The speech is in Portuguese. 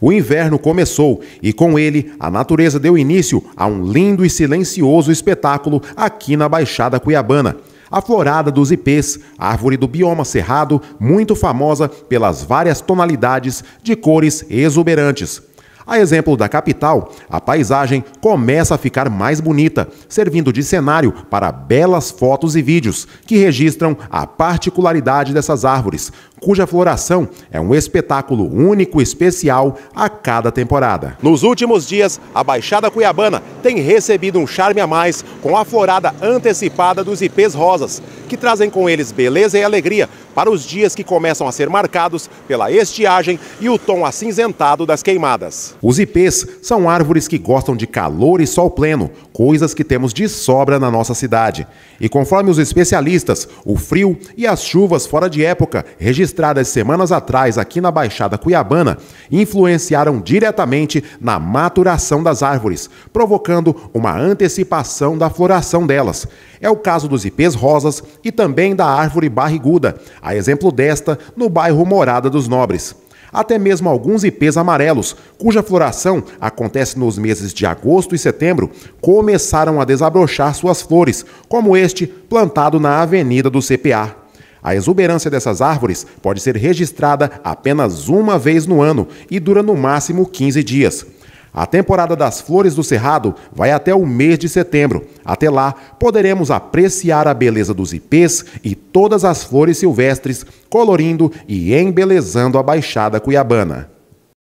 O inverno começou e, com ele, a natureza deu início a um lindo e silencioso espetáculo aqui na Baixada Cuiabana. A florada dos ipês, árvore do bioma cerrado, muito famosa pelas várias tonalidades de cores exuberantes. A exemplo da capital, a paisagem começa a ficar mais bonita, servindo de cenário para belas fotos e vídeos que registram a particularidade dessas árvores, cuja floração é um espetáculo único e especial a cada temporada. Nos últimos dias, a Baixada Cuiabana tem recebido um charme a mais com a florada antecipada dos ipês rosas, que trazem com eles beleza e alegria para os dias que começam a ser marcados pela estiagem e o tom acinzentado das queimadas. Os ipês são árvores que gostam de calor e sol pleno, coisas que temos de sobra na nossa cidade. E conforme os especialistas, o frio e as chuvas fora de época, registradas semanas atrás aqui na Baixada Cuiabana, influenciaram diretamente na maturação das árvores, provocando provocando uma antecipação da floração delas. É o caso dos ipês rosas e também da árvore barriguda, a exemplo desta no bairro Morada dos Nobres até mesmo alguns ipês amarelos, cuja floração acontece nos meses de agosto e setembro, começaram a desabrochar suas flores, como este plantado na Avenida do CPA. A exuberância dessas árvores pode ser registrada apenas uma vez no ano e dura no máximo 15 dias. A temporada das Flores do Cerrado vai até o mês de setembro. Até lá, poderemos apreciar a beleza dos ipês e todas as flores silvestres, colorindo e embelezando a Baixada Cuiabana.